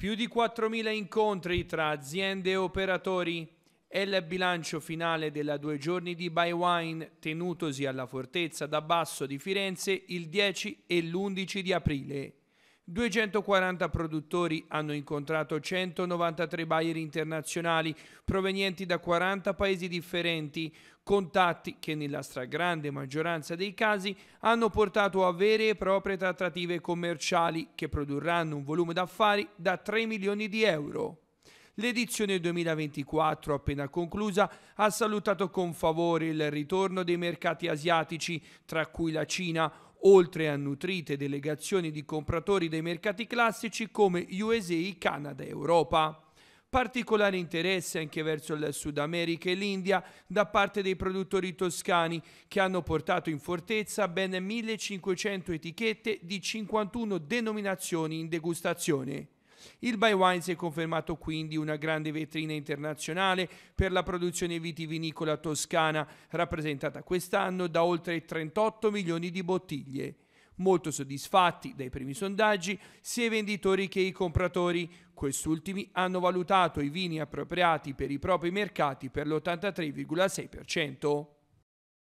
Più di 4.000 incontri tra aziende e operatori è il bilancio finale della due giorni di Bywine tenutosi alla fortezza da Basso di Firenze il 10 e l'11 di aprile. 240 produttori hanno incontrato 193 buyer internazionali provenienti da 40 paesi differenti, contatti che nella stragrande maggioranza dei casi hanno portato a vere e proprie trattative commerciali che produrranno un volume d'affari da 3 milioni di euro. L'edizione 2024 appena conclusa ha salutato con favore il ritorno dei mercati asiatici, tra cui la Cina, oltre a nutrite delegazioni di compratori dei mercati classici come USA, Canada e Europa particolare interesse anche verso il Sud America e l'India da parte dei produttori toscani che hanno portato in fortezza ben 1500 etichette di 51 denominazioni in degustazione. Il By Wine si è confermato quindi una grande vetrina internazionale per la produzione vitivinicola toscana, rappresentata quest'anno da oltre 38 milioni di bottiglie. Molto soddisfatti dai primi sondaggi sia i venditori che i compratori. Quest'ultimi hanno valutato i vini appropriati per i propri mercati per l'83,6%.